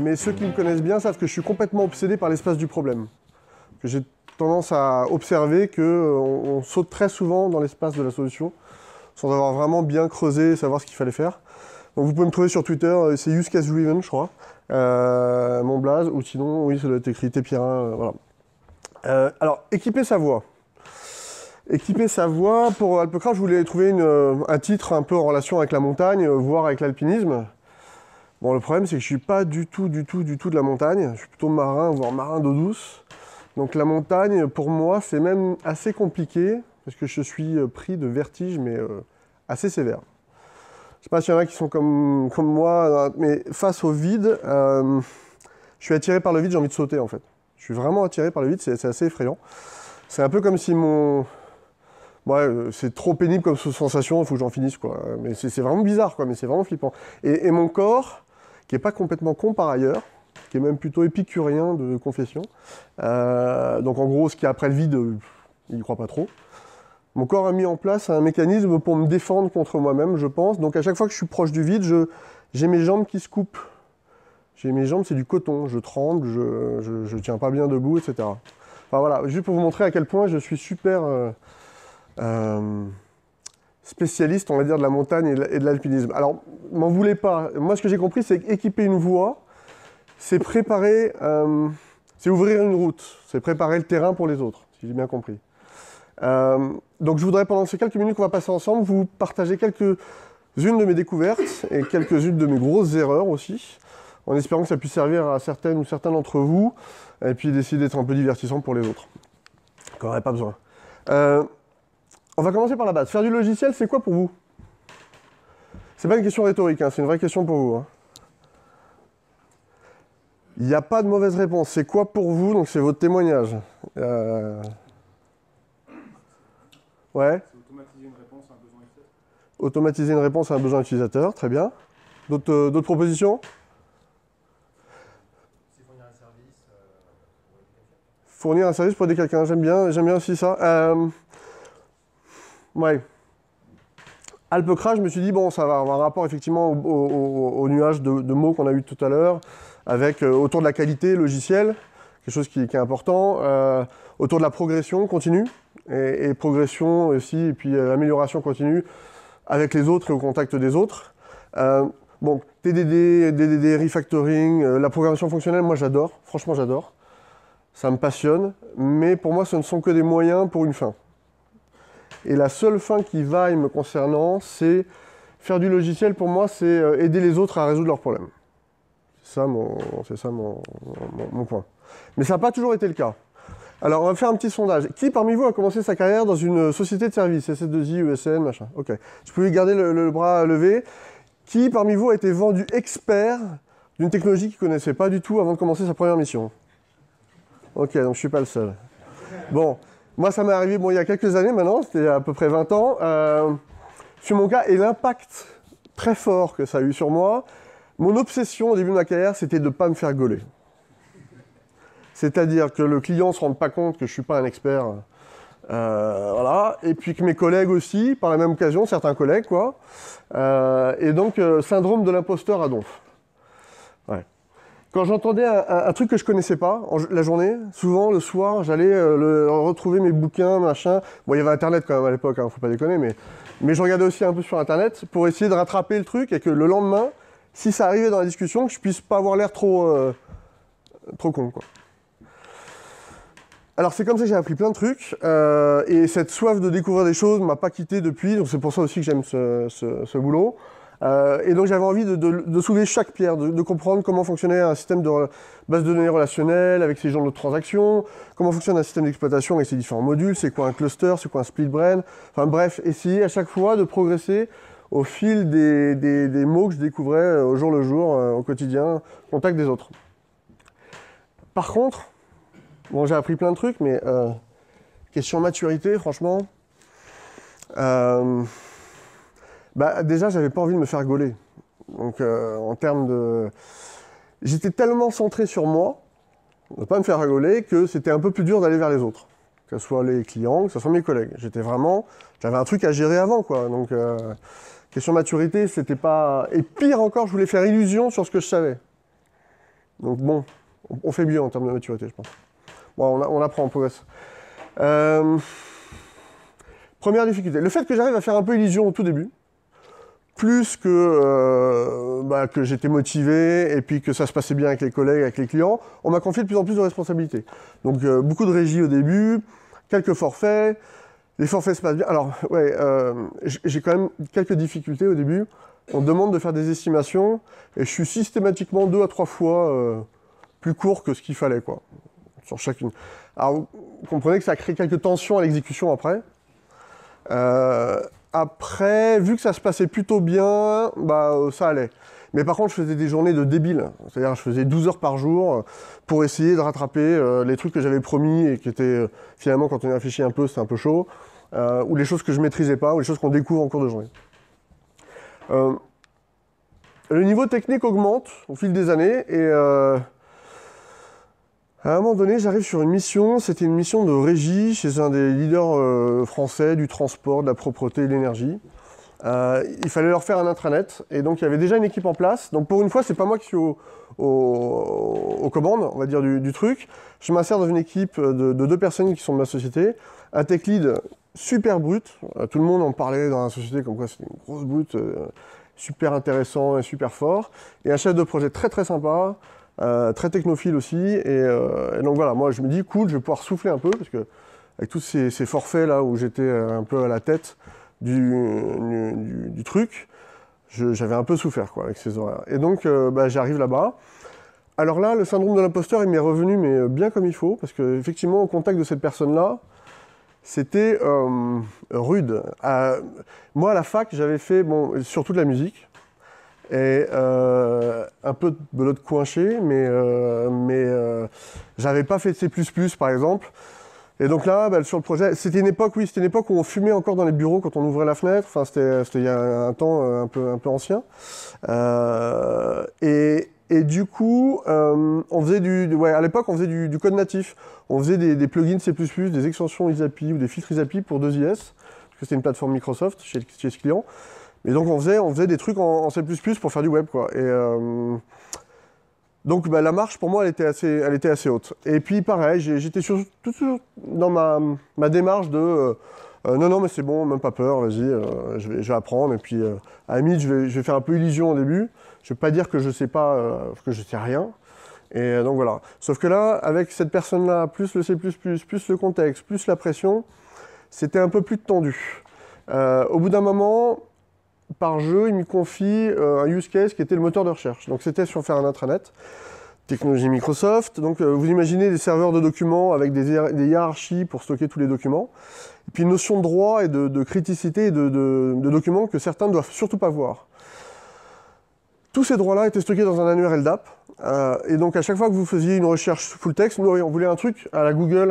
mais ceux qui me connaissent bien savent que je suis complètement obsédé par l'espace du problème. J'ai tendance à observer qu'on euh, saute très souvent dans l'espace de la solution, sans avoir vraiment bien creusé et savoir ce qu'il fallait faire. vous pouvez me trouver sur Twitter, euh, c'est Driven, je crois, euh, mon blaze, ou sinon, oui, ça doit être écrit Tépierin, voilà. alors, équiper sa voix. Équiper sa voix, pour Alpecra, je voulais trouver un titre un peu en relation avec la montagne, voire avec l'alpinisme. Bon, le problème, c'est que je suis pas du tout, du tout, du tout de la montagne. Je suis plutôt marin, voire marin d'eau douce. Donc la montagne, pour moi, c'est même assez compliqué parce que je suis euh, pris de vertige, mais euh, assez sévère. Je ne sais pas s'il y en a qui sont comme, comme moi, mais face au vide, euh, je suis attiré par le vide, j'ai envie de sauter en fait. Je suis vraiment attiré par le vide, c'est assez effrayant. C'est un peu comme si mon, Ouais, c'est trop pénible comme sensation, il faut que j'en finisse, quoi. Mais c'est vraiment bizarre, quoi, mais c'est vraiment flippant. Et, et, mon corps, qui n'est pas complètement con par ailleurs, qui est même plutôt épicurien de confession. Euh, donc en gros, ce qui après le vide, euh, il croit pas trop. Mon corps a mis en place un mécanisme pour me défendre contre moi-même, je pense. Donc à chaque fois que je suis proche du vide, j'ai mes jambes qui se coupent. J'ai mes jambes, c'est du coton. Je tremble, je, je, tiens pas bien debout, etc. voilà, juste pour vous montrer à quel point je suis super... Euh, spécialiste, on va dire, de la montagne et de l'alpinisme. Alors, m'en voulez pas. Moi, ce que j'ai compris, c'est équiper une voie, c'est préparer, euh, c'est ouvrir une route, c'est préparer le terrain pour les autres, si j'ai bien compris. Euh, donc, je voudrais, pendant ces quelques minutes qu'on va passer ensemble, vous partager quelques-unes de mes découvertes et quelques-unes de mes grosses erreurs aussi, en espérant que ça puisse servir à certaines ou certains d'entre vous, et puis d'essayer d'être un peu divertissant pour les autres. Qu'on n'aurait pas besoin. Euh, on va commencer par la base. Faire du logiciel, c'est quoi pour vous C'est pas une question rhétorique, hein, c'est une vraie question pour vous. Hein. Il n'y a pas de mauvaise réponse. C'est quoi pour vous Donc c'est votre témoignage. Euh. Ouais. Automatiser une réponse à un besoin utilisateur. Automatiser une réponse à un besoin utilisateur, très bien. D'autres euh, propositions euh, Fournir un service, pour aider Fournir un service pour quelqu'un, j'aime bien, j'aime bien aussi ça. Ouais. Alpecra, je me suis dit, bon, ça va avoir un rapport effectivement au, nuage de, mots qu'on a eu tout à l'heure, avec euh, autour de la qualité logicielle, quelque chose qui, est important, euh, autour de la progression continue, et, progression aussi, et puis l'amélioration euh, amélioration continue avec les autres et au contact des autres. bon, TDD, DDD, refactoring, la programmation fonctionnelle, moi j'adore, franchement j'adore, ça me passionne, mais pour moi ce ne sont que des moyens pour une fin. Et la seule fin qui vaille me concernant, c'est faire du logiciel pour moi, c'est euh, aider les autres à résoudre leurs problèmes. C'est ça mon, c'est ça mon, mon, point. Mais ça n'a pas toujours été le cas. Alors, on va faire un petit sondage. Qui parmi vous a commencé sa carrière dans une société de services SS2I, USN, e machin Ok. Je pouvais garder le, le, bras levé. Qui parmi vous a été vendu expert d'une technologie qu'il ne connaissait pas du tout avant de commencer sa première mission Ok, donc je ne suis pas le seul. Bon, moi, ça m'est arrivé bon, il y a quelques années maintenant, c'était à peu près 20 ans, euh, sur mon cas et l'impact très fort que ça a eu sur moi. Mon obsession au début de ma carrière, c'était de ne pas me faire gauler. C'est-à-dire que le client ne se rende pas compte que je ne suis pas un expert. Euh, voilà. Et puis que mes collègues aussi, par la même occasion, certains collègues, quoi. Euh, et donc, syndrome de l'imposteur à donf. Ouais quand j'entendais un, truc que je connaissais pas la journée, souvent le soir, j'allais euh, retrouver mes bouquins, machin. Bon, il y avait Internet quand même à l'époque, hein, faut pas déconner, mais mais je regardais aussi un peu sur Internet pour essayer de rattraper le truc et que le lendemain, si ça arrivait dans la discussion, que je puisse pas avoir l'air trop euh, trop con, quoi. Alors c'est comme ça que j'ai appris plein de trucs euh, et cette soif de découvrir des choses m'a pas quitté depuis, donc c'est pour ça aussi que j'aime ce, ce boulot. Euh, et donc j'avais envie de, de, soulever chaque pierre, de, de, comprendre comment fonctionnait un système de base de données relationnelle avec ces genres de transactions, comment fonctionne un système d'exploitation avec ses différents modules, c'est quoi un cluster, c'est quoi un split brain. Enfin bref, essayer à chaque fois de progresser au fil des, mots que je découvrais euh, au jour le jour, euh, au quotidien, contact des autres. Par contre, bon j'ai appris plein de trucs, mais euh, question maturité, franchement. Euh, bah, Déjà, j'avais pas envie de me faire gauler. Donc, euh, en termes de. J'étais tellement centré sur moi, de ne pas me faire rigoler, que c'était un peu plus dur d'aller vers les autres. Que ce soit les clients, que ce soit mes collègues. J'étais vraiment. J'avais un truc à gérer avant, quoi. Donc, euh, question maturité, c'était pas. Et pire encore, je voulais faire illusion sur ce que je savais. Donc, bon, on fait mieux en termes de maturité, je pense. Bon, on, apprend, on progresse. Euh, première difficulté, le fait que j'arrive à faire un peu illusion au tout début, plus que, euh, bah, que j'étais motivé et puis que ça se passait bien avec les collègues, avec les clients, on m'a confié de plus en plus de responsabilités. Donc euh, beaucoup de régies au début, quelques forfaits, les forfaits se passent bien. Alors ouais, euh, j'ai quand même quelques difficultés au début. On me demande de faire des estimations et je suis systématiquement deux à trois fois plus court que ce qu'il fallait quoi sur chacune. Alors vous comprenez que ça crée quelques tensions à l'exécution après. Après, vu que ça se passait plutôt bien, bah euh, ça allait. Mais par contre, je faisais des journées de débile. C'est-à-dire, je faisais 12 heures par jour euh, pour essayer de rattraper euh, les trucs que j'avais promis et qui étaient, finalement, quand on y réfléchit un peu, c'était un peu chaud. ou les choses que je maîtrisais pas, ou les choses qu'on découvre en cours de journée. le niveau technique augmente au fil des années et à un moment donné, j'arrive sur une mission, c'était une mission de régie chez un des leaders euh, français du transport, de la propreté de l'énergie. Euh, il fallait leur faire un intranet, et donc il y avait déjà une équipe en place. Donc pour une fois, c'est pas moi qui suis aux commandes, on va dire, du, truc. Je m'insère dans une équipe de, deux personnes qui sont de ma société. Un tech lead super brut, euh, tout le monde en parlait dans la société comme quoi c'était une grosse brute, super intéressant et super fort. Et un chef de projet très très sympa, euh, très technophile aussi. Euh, et, donc voilà, moi je me dis, cool, je vais pouvoir souffler un peu, parce que avec tous ces, forfaits là où j'étais euh, un peu à la tête du, truc, j'avais un peu souffert quoi, avec ces horaires. Et donc bah, j'arrive là-bas. Alors là, le syndrome de l'imposteur, il m'est revenu, mais bien comme il faut, parce qu'effectivement, au contact de cette personne-là, c'était rude. moi, à la fac, j'avais fait, bon, surtout de la musique, et euh, un peu de belote coinché, mais, euh, mais euh, j'avais pas fait de C++ par exemple. Et donc là, bah, sur le projet, c'était une époque, oui, c'était une époque où on fumait encore dans les bureaux quand on ouvrait la fenêtre. Enfin, c'était euh, il y a un temps un peu, ancien. et, et du coup, on faisait à l'époque, on faisait du, code natif. On faisait des, plugins C++, des extensions ISAPI ou des filtres ISAPI pour 2IS, parce que c'était une plateforme Microsoft chez, chez ce client. Mais donc on faisait, on faisait des trucs en, C++ pour faire du web, quoi. Et euh, donc bah, la marche, pour moi, elle était assez, elle était assez haute. Et puis pareil, j'étais toujours dans ma, ma, démarche de euh, euh, non, non, mais c'est bon, même pas peur, vas-y, je vais, je, vais, apprendre. Et puis à la je vais, je vais faire un peu illusion au début. Je vais pas dire que je sais pas, que je sais rien. Et donc voilà. Sauf que là, avec cette personne-là, plus le C++, plus le contexte, plus la pression, c'était un peu plus tendu. au bout d'un moment, par jeu, il me confie euh, un use case qui était le moteur de recherche. Donc c'était sur faire un intranet technologie Microsoft. Donc euh, vous imaginez des serveurs de documents avec des, hiérarchies pour stocker tous les documents. Et puis une notion de droit et de, criticité de, documents que certains ne doivent surtout pas voir. Tous ces droits-là étaient stockés dans un annuaire LDAP. Euh, et donc à chaque fois que vous faisiez une recherche full text, nous on voulait un truc à la Google.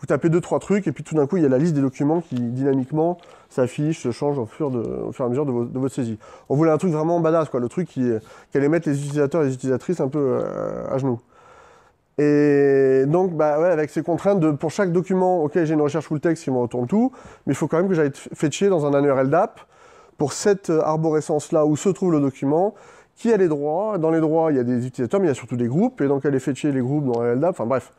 vous tapez deux, trois trucs et puis tout d'un coup il y a la liste des documents qui dynamiquement s'affiche, se change au fur, de, fur et à mesure de, votre saisie. On voulait un truc vraiment badass, quoi, le truc qui, allait mettre les utilisateurs et les utilisatrices un peu euh, à genoux. Et donc, bah ouais, avec ces contraintes de pour chaque document, ok, j'ai une recherche full text qui me retourne tout, mais il faut quand même que j'aille fetcher dans un annuaire LDAP pour cette euh, arborescence-là où se trouve le document, qui a les droits. Dans les droits, il y a des utilisateurs, mais il y a surtout des groupes, et donc aller fetcher les groupes dans LDAP, enfin bref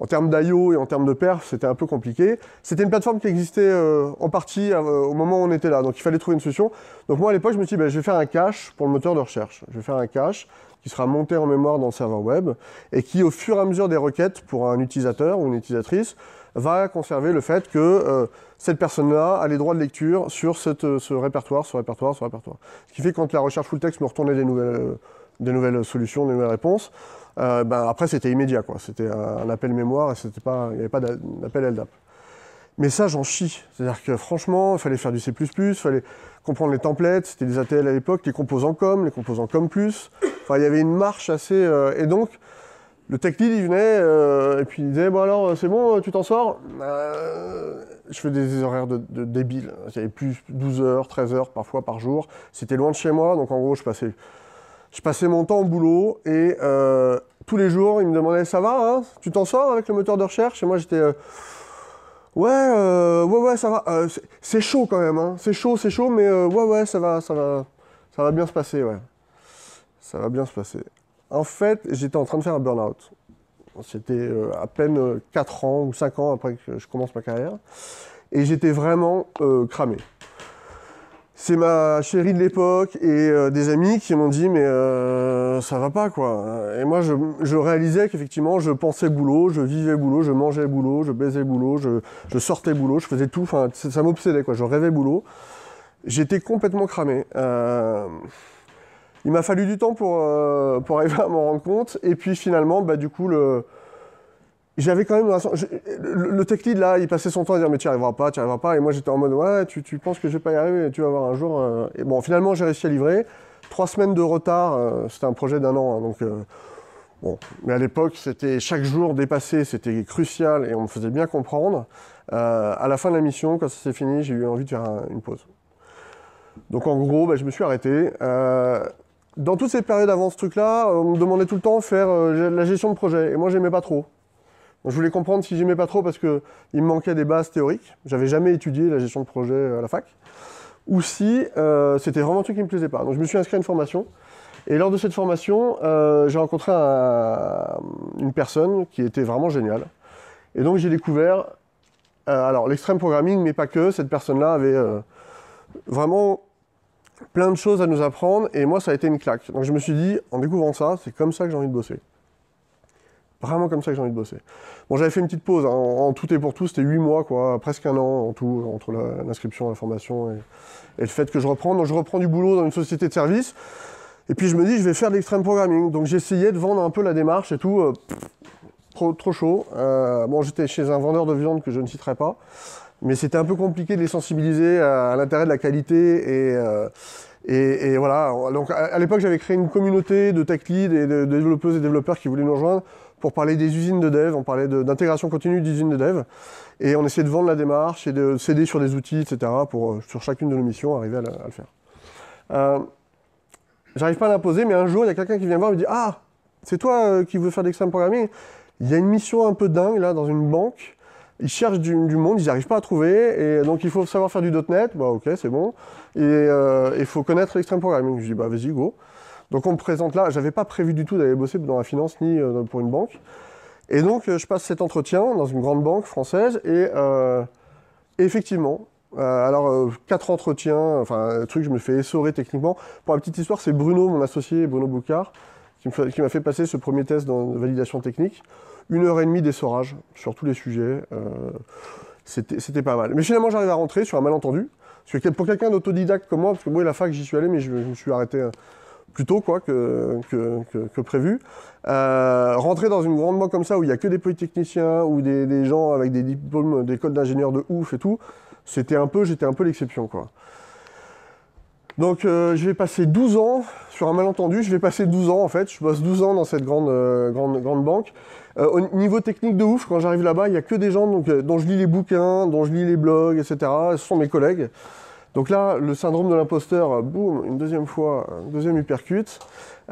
en termes d'IO et en termes de perf, c'était un peu compliqué. C'était une plateforme qui existait euh, en partie euh, au moment où on était là, donc il fallait trouver une solution. Donc moi à l'époque, je me suis dit, ben, je vais faire un cache pour le moteur de recherche. Je vais faire un cache qui sera monté en mémoire dans le serveur web et qui, au fur et à mesure des requêtes pour un utilisateur ou une utilisatrice, va conserver le fait que euh, cette personne-là a les droits de lecture sur ce répertoire, ce répertoire, ce répertoire. Ce qui fait que quand la recherche full text me retournait des nouvelles des nouvelles solutions, des nouvelles réponses. Euh, ben, après, c'était immédiat, quoi. C'était un appel mémoire et c'était pas, il n'y avait pas d'appel LDAP. Mais ça, j'en chie. C'est-à-dire que franchement, il fallait faire du C++, il fallait comprendre les templates, c'était des ATL à l'époque, les composants com, les composants com+. Enfin, il y avait une marche assez... Euh, et donc, le tech lead, il venait euh, et puis il disait, bon alors, c'est bon, tu t'en sors Je fais des horaires de, débile. Il y avait plus 12 heures, 13 heures parfois par jour. C'était loin de chez moi, donc en gros, je passais je passais mon temps au boulot et euh, tous les jours, ils me demandaient Ça va hein Tu t'en sors avec le moteur de recherche Et moi, j'étais. Euh, ouais, euh, ouais, ouais, ça va. c'est chaud quand même. Hein. C'est chaud, c'est chaud, mais ouais, ouais, ça va, ça va. Ça va bien se passer, ouais. Ça va bien se passer. En fait, j'étais en train de faire un burn-out. C'était à peine 4 ans ou 5 ans après que je commence ma carrière. Et j'étais vraiment cramé c'est ma chérie de l'époque et euh, des amis qui m'ont dit mais euh, ça va pas quoi. Et moi je, je réalisais qu'effectivement je pensais boulot, je vivais boulot, je mangeais boulot, je baisais boulot, je, je sortais boulot, je faisais tout, enfin ça m'obsédait quoi, je rêvais boulot. J'étais complètement cramé. Euh, il m'a fallu du temps pour, euh, pour arriver à m'en rendre compte et puis finalement bah du coup le j'avais quand même le, tech lead là, il passait son temps à dire mais tu n'y arriveras pas, tu n'y arriveras pas. Et moi j'étais en mode ouais, tu, tu, penses que je vais pas y arriver, tu vas avoir un jour. Euh, et bon, finalement j'ai réussi à livrer. Trois semaines de retard, euh, c'était un projet d'un an, hein, donc euh, bon. Mais à l'époque, c'était chaque jour dépassé, c'était crucial et on me faisait bien comprendre. à la fin de la mission, quand ça s'est fini, j'ai eu envie de faire une pause. Donc en gros, bah, je me suis arrêté dans toutes ces périodes avant ce truc-là, on me demandait tout le temps de faire la gestion de projet. Et moi, j'aimais pas trop je voulais comprendre si j'aimais pas trop parce qu'il me manquait des bases théoriques. J'avais jamais étudié la gestion de projet à la fac. Ou si euh, c'était vraiment un truc qui me plaisait pas. Donc je me suis inscrit à une formation. Et lors de cette formation, euh, j'ai rencontré une personne qui était vraiment géniale. Et donc j'ai découvert, euh, alors l'extrême programming, mais pas que, cette personne-là avait vraiment plein de choses à nous apprendre, et moi ça a été une claque. Donc je me suis dit, en découvrant ça, c'est comme ça que j'ai envie de bosser vraiment comme ça que j'ai envie de bosser. Bon, j'avais fait une petite pause. Hein, en, tout et pour tout, c'était huit mois, quoi, presque un an en tout, entre l'inscription la formation et, le fait que je reprends. Donc, je reprends du boulot dans une société de service. Et puis, je me dis, je vais faire de l'extrême programming. Donc, j'essayais de vendre un peu la démarche et tout. Euh, trop, chaud. Euh, bon, j'étais chez un vendeur de viande que je ne citerai pas. Mais c'était un peu compliqué de les sensibiliser à, l'intérêt de la qualité et. Euh, et, voilà, donc à, l'époque j'avais créé une communauté de tech lead et de, de développeuses et développeurs qui voulaient nous rejoindre pour parler des usines de dev. On parlait d'intégration continue d'usines de dev. Et on essayait de vendre la démarche et de céder sur des outils, etc. pour, euh, sur chacune de nos missions, arriver à, le faire. Euh, j'arrive pas à l'imposer, mais un jour, il y a quelqu'un qui vient me voir et me dit Ah, c'est toi euh, qui veux faire de l'extrême programming Il y a une mission un peu dingue, là, dans une banque. Ils cherchent du, monde, ils n'arrivent pas à trouver, et donc il faut savoir faire du .NET, bah ok, c'est bon, et il faut connaître l'extrême programming. Je dis, bah vas-y, go. Donc on me présente là, j'avais pas prévu du tout d'aller bosser dans la finance ni euh, pour une banque. Et donc euh, je passe cet entretien dans une grande banque française et euh, effectivement, alors quatre entretiens, enfin un truc, je me fais essorer techniquement. Pour la petite histoire, c'est Bruno, mon associé, Bruno Boucard, qui m'a fait passer ce premier test dans validation technique. Une heure et demie d'essorage sur tous les sujets. C'était pas mal. Mais finalement, j'arrive à rentrer sur un malentendu. pour quelqu'un d'autodidacte comme moi, parce que moi, la fac, j'y suis allé, mais je, je me suis arrêté Plutôt quoi, que, prévu. Euh, rentrer dans une grande banque comme ça où il n'y a que des polytechniciens ou des, gens avec des diplômes, d'école d'ingénieur d'ingénieurs de ouf et tout, c'était un peu, j'étais un peu l'exception quoi. Donc euh, je vais passer 12 ans, sur un malentendu, je vais passer 12 ans en fait, je passe 12 ans dans cette grande, euh, grande, grande banque. au niveau technique de ouf, quand j'arrive là-bas, il n'y a que des gens dont je lis les bouquins, dont je lis les blogs, etc. Ce sont mes collègues. Donc là, le syndrome de l'imposteur, boum, une deuxième fois, un deuxième hypercute.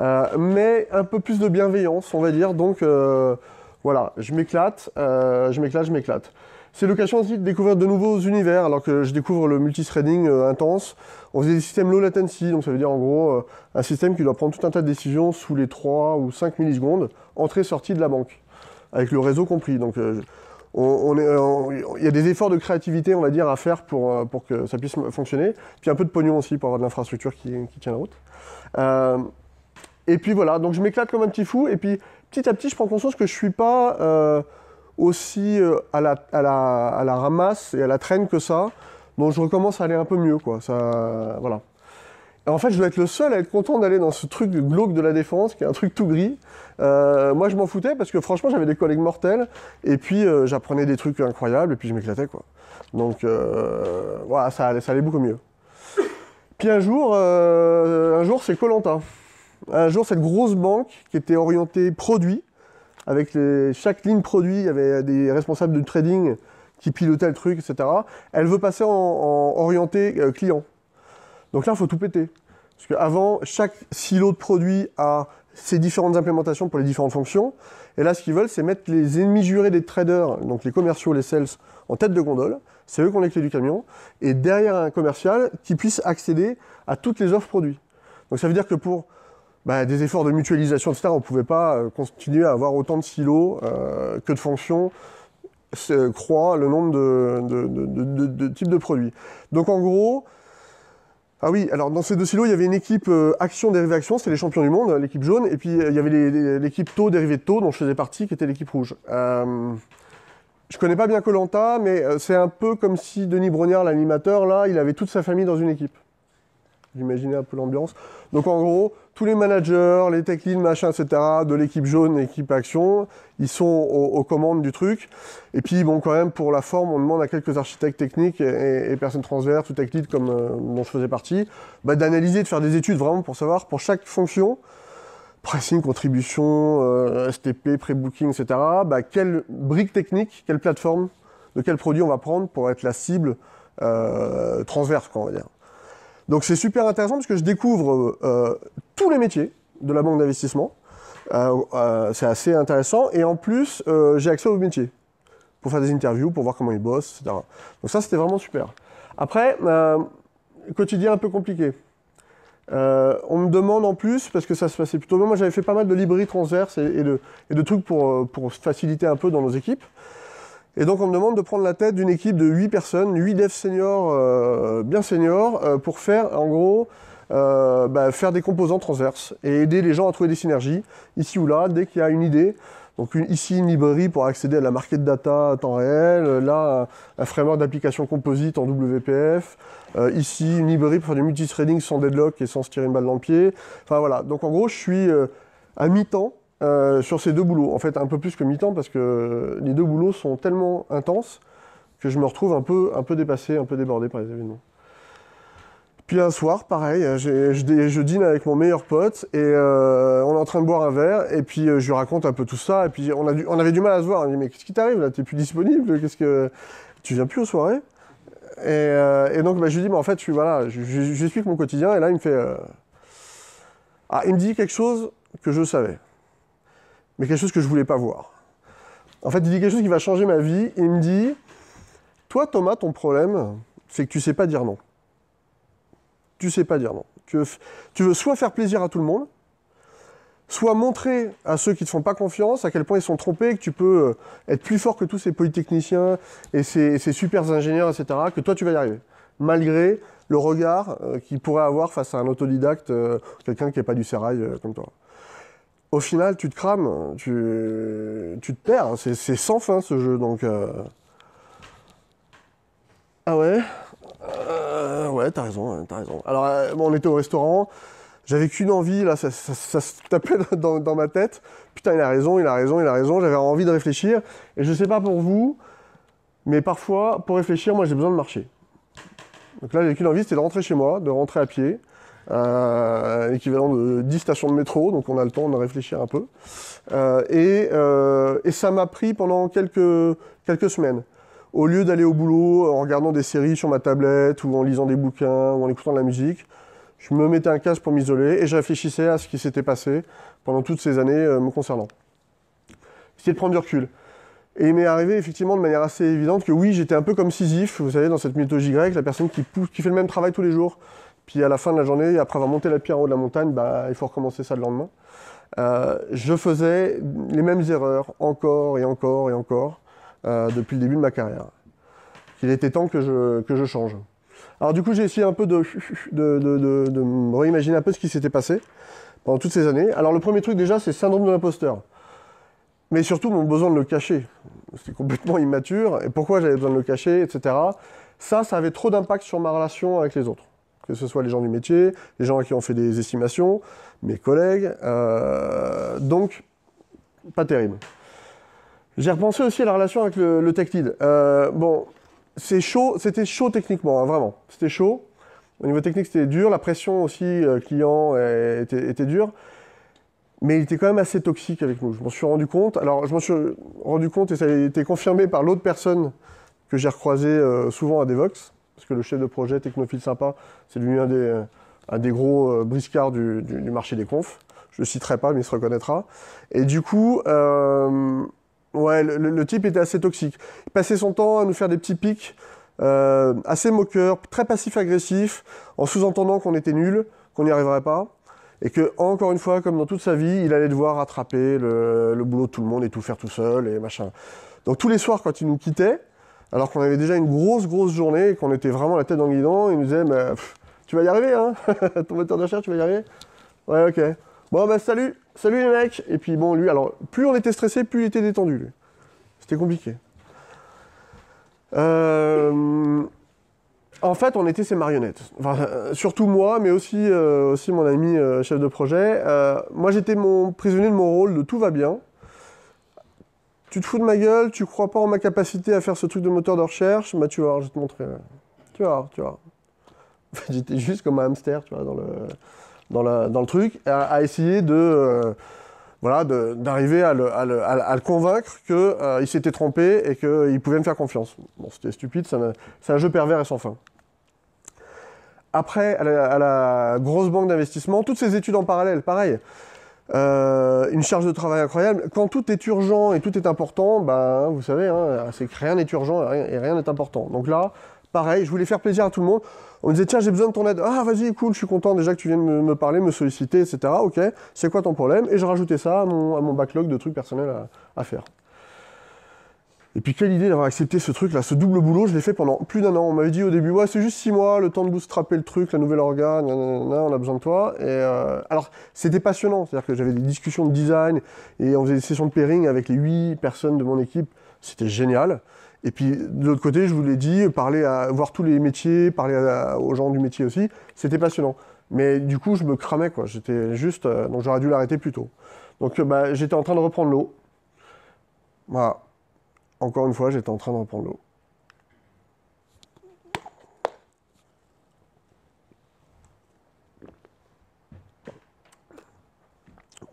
Euh, mais un peu plus de bienveillance, on va dire. Donc euh, voilà, je m'éclate, euh, je m'éclate, je m'éclate. C'est l'occasion aussi de découvrir de nouveaux univers, alors que je découvre le multithreading intense. On faisait des systèmes low latency, donc ça veut dire en gros un système qui doit prendre tout un tas de décisions sous les 3 ou 5 millisecondes, entrée-sortie de la banque, avec le réseau compris. Donc euh, on, il y a des efforts de créativité, on va dire, à faire pour, euh, pour que ça puisse fonctionner. Puis un peu de pognon aussi pour avoir de l'infrastructure qui, tient la route. Euh, et puis voilà, donc je m'éclate comme un petit fou. Et puis petit à petit, je prends conscience que je suis pas aussi à la, à, la, à la ramasse et à la traîne que ça. Donc je recommence à aller un peu mieux, quoi. Ça, voilà en fait, je dois être le seul à être content d'aller dans ce truc glauque de la défense, qui est un truc tout gris. Euh, moi, je m'en foutais parce que franchement, j'avais des collègues mortels, et puis euh, j'apprenais des trucs incroyables, et puis je m'éclatais, quoi. Donc, euh, voilà, ça allait, ça beaucoup mieux. Puis un jour, un jour, c'est Colanta. Un jour, cette grosse banque qui était orientée produit, avec chaque ligne produit, il y avait des responsables de trading qui pilotaient le truc, etc. Elle veut passer en, en orienté client. Donc là, il faut tout péter. Parce qu'avant, chaque silo de produit a ses différentes implémentations pour les différentes fonctions. Et là, ce qu'ils veulent, c'est mettre les ennemis jurés des traders, donc les commerciaux, les sales, en tête de gondole. C'est eux qui ont les clés du camion. Et derrière un commercial qui puisse accéder à toutes les offres produits. Donc ça veut dire que pour bah, des efforts de mutualisation, etc., on ne pouvait pas euh, continuer à avoir autant de silos euh, que de fonctions euh, croît le nombre de types de produits. Donc en gros, ah oui, alors dans ces deux silos, il y avait une équipe euh, action dérivée action, c'était les champions du monde, l'équipe jaune, et puis euh, il y avait l'équipe taux dérivée taux dont je faisais partie, qui était l'équipe rouge. Euh, je connais pas bien Colanta, mais euh, c'est un peu comme si Denis Brognard, l'animateur, là, il avait toute sa famille dans une équipe. J'imaginais un peu l'ambiance. Donc en gros, tous les managers, les tech leads, machin, etc., de l'équipe jaune, équipe action, ils sont aux, commandes du truc. Et puis, bon, quand même, pour la forme, on demande à quelques architectes techniques et, personnes transverses ou tech leads comme euh, dont je faisais partie, bah, d'analyser, de faire des études vraiment pour savoir pour chaque fonction, pressing, contribution, euh, STP, pré-booking, etc., bah, quelle brique technique, quelle plateforme, de quel produit on va prendre pour être la cible euh, transverse, on va dire. Donc c'est super intéressant parce que je découvre euh, euh, tous les métiers de la banque d'investissement. Euh, c'est assez intéressant et en plus j'ai accès aux métiers pour faire des interviews, pour voir comment ils bossent, etc. Donc ça c'était vraiment super. Après, quotidien un peu compliqué. on me demande en plus, parce que ça se passait plutôt bien, moi j'avais fait pas mal de librairies transverses et, de, trucs pour, faciliter un peu dans nos équipes. Et donc on me demande de prendre la tête d'une équipe de 8 personnes, 8 devs seniors, euh, bien seniors, euh, pour faire en gros euh, bah, faire des composants transverses et aider les gens à trouver des synergies, ici ou là, dès qu'il y a une idée. Donc une, ici une librairie pour accéder à la market data à temps réel, euh, là un framework d'application composite en WPF, ici une librairie pour faire du multithreading sans deadlock et sans se tirer une balle dans le pied. Enfin voilà, donc en gros je suis à mi-temps euh, sur ces deux boulots. En fait, un peu plus que mi-temps parce que les deux boulots sont tellement intenses que je me retrouve un peu, un peu dépassé, un peu débordé par les événements. Puis un soir, pareil, euh, je, dîne avec mon meilleur pote et euh, on est en train de boire un verre et puis je lui raconte un peu tout ça et puis on, avait du mal à se voir. On dit mais qu'est-ce qui t'arrive là T'es plus disponible Qu'est-ce que tu viens plus aux soirées et, donc bah, je lui dis mais en fait je suis voilà, j'explique je, mon quotidien et là il me fait ah il me dit quelque chose que je savais mais quelque chose que je voulais pas voir. En fait, il dit quelque chose qui va changer ma vie. Il me dit, toi Thomas, ton problème, c'est que tu sais pas dire non. Tu sais pas dire non. Tu veux, tu veux soit faire plaisir à tout le monde, soit montrer à ceux qui ne te font pas confiance à quel point ils sont trompés, que tu peux euh, être plus fort que tous ces polytechniciens et ces, supers super ingénieurs, etc., que toi tu vas y arriver. Malgré le regard euh, qu'il pourrait avoir face à un autodidacte, euh, quelqu'un qui n'est pas du sérail comme toi au final, tu te crames, tu, tu te perds. C'est, sans fin ce jeu, donc. Euh. Ah ouais euh, Ouais, t'as raison, hein, t'as raison. Alors, euh, on était au restaurant, j'avais qu'une envie, là, ça, se tapait dans, dans, ma tête. Putain, il a raison, il a raison, il a raison, j'avais envie de réfléchir. Et je sais pas pour vous, mais parfois, pour réfléchir, moi, j'ai besoin de marcher. Donc là, j'avais qu'une envie, c'était de rentrer chez moi, de rentrer à pied euh, équivalent de 10 stations de métro, donc on a le temps de réfléchir un peu. Euh, euh, et, ça m'a pris pendant quelques, semaines. Au lieu d'aller au boulot en regardant des séries sur ma tablette ou en lisant des bouquins ou en écoutant de la musique, je me mettais un casque pour m'isoler et je réfléchissais à ce qui s'était passé pendant toutes ces années euh, me concernant. J'essayais de prendre du recul. Et il m'est arrivé effectivement de manière assez évidente que oui, j'étais un peu comme Sisyphe, vous savez, dans cette mythologie grecque, la personne qui fait le même travail tous les jours, puis à la fin de la journée, après avoir monté la pierre en haut de la montagne, bah, il faut recommencer ça le lendemain. Euh, je faisais les mêmes erreurs encore et encore et encore euh, depuis le début de ma carrière. Il était temps que je, que je change. Alors du coup, j'ai essayé un peu de, de, de, de me réimaginer un peu ce qui s'était passé pendant toutes ces années. Alors le premier truc déjà, c'est syndrome de l'imposteur. Mais surtout mon besoin de le cacher. C'était complètement immature. Et pourquoi j'avais besoin de le cacher, etc. Ça, ça avait trop d'impact sur ma relation avec les autres que ce soit les gens du métier, les gens qui ont fait des estimations, mes collègues. Euh, donc, pas terrible. J'ai repensé aussi à la relation avec le, le euh, bon, c'était chaud techniquement, hein, vraiment. C'était chaud. Au niveau technique, c'était dur. La pression aussi euh, client était, était dure. Mais il était quand même assez toxique avec nous. Je m'en suis rendu compte. Alors, je m'en suis rendu compte et ça a été confirmé par l'autre personne que j'ai recroisé souvent à Devox que le chef de projet Technophile Sympa, c'est devenu un des, des gros euh, briscards du, marché des confs. Je ne citerai pas, mais il se reconnaîtra. Et du coup, euh, ouais, le, type était assez toxique. Il passait son temps à nous faire des petits pics, euh, assez moqueurs, très passif-agressif, en sous-entendant qu'on était nul, qu'on n'y arriverait pas. Et que, encore une fois, comme dans toute sa vie, il allait devoir rattraper le, boulot de tout le monde et tout faire tout seul et machin. Donc tous les soirs, quand il nous quittait, alors qu'on avait déjà une grosse, grosse journée et qu'on était vraiment la tête en le guidon. Il nous disait, tu vas y arriver, hein Ton moteur d'achat, tu vas y arriver Ouais, ok. Bon, bah salut, salut les mecs Et puis bon, lui, alors, plus on était stressé, plus il était détendu, lui. C'était compliqué. Euh, en fait, on était ses marionnettes. Enfin, euh, surtout moi, mais aussi, euh, aussi mon ami chef de projet. moi, j'étais mon prisonnier de mon rôle de tout va bien. Tu te fous de ma gueule, tu crois pas en ma capacité à faire ce truc de moteur de recherche, bah, tu vas voir, je vais te montrer. Tu vas tu vois. J'étais juste comme un hamster, tu vois, dans le, dans le truc, à, essayer de... Euh, voilà, d'arriver à, le, convaincre qu'il euh, s'était trompé et qu'il pouvait me faire confiance. Bon, c'était stupide, c'est un jeu pervers et sans fin. Après, à la grosse banque d'investissement, toutes ces études en parallèle, pareil. Euh, une charge de travail incroyable. Quand tout est urgent et tout est important, bah, hein, vous savez, hein, c'est que rien n'est urgent et rien n'est important. Donc là, pareil, je voulais faire plaisir à tout le monde. On me disait, tiens, j'ai besoin de ton aide. Ah, vas-y, cool, je suis content déjà que tu viennes me, me parler, me solliciter, etc. Ok, c'est quoi ton problème Et je rajoutais ça à mon, backlog de trucs personnels à faire. Et puis quelle idée d'avoir accepté ce truc là, ce double boulot, je l'ai fait pendant plus d'un an. On m'avait dit au début, ouais, c'est juste six mois, le temps de bootstrapper le truc, la nouvelle organe, on a besoin de toi. Et euh, alors, c'était passionnant, c'est-à-dire que j'avais des discussions de design et on faisait des sessions de pairing avec les huit personnes de mon équipe, c'était génial. Et puis de l'autre côté, je vous l'ai dit, parler à voir tous les métiers, parler aux gens du métier aussi, c'était passionnant. Mais du coup, je me cramais quoi, j'étais juste, euh, donc j'aurais dû l'arrêter plus tôt. Donc euh, bah, j'étais en train de reprendre l'eau. Voilà. Encore une fois, j'étais en train d'en prendre l'eau.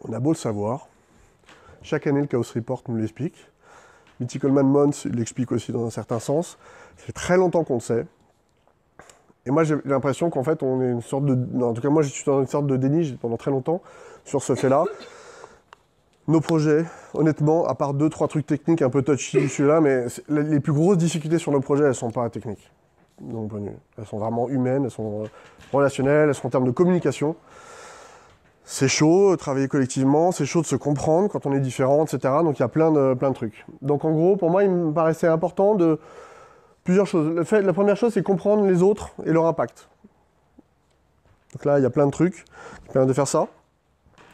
On a beau le savoir, chaque année le Chaos Report nous l'explique. Mythical Man Mons l'explique aussi dans un certain sens. C'est très longtemps qu'on le sait. Et moi j'ai l'impression qu'en fait on est une sorte de. en tout cas moi je suis dans une sorte de déni pendant très longtemps sur ce fait-là. Nos projets, honnêtement, à part deux, trois trucs techniques un peu touchy, celui-là, mais les plus grosses difficultés sur nos projets, elles sont pas techniques. Donc, elles sont vraiment humaines, elles sont euh, relationnelles, elles sont en termes de communication. C'est chaud, travailler collectivement, c'est chaud de se comprendre quand on est différent, etc. Donc il y a plein de, plein de trucs. Donc en gros, pour moi, il me paraissait important de plusieurs choses. la première chose, c'est comprendre les autres et leur impact. Donc là, il y a plein de trucs qui permettent de faire ça.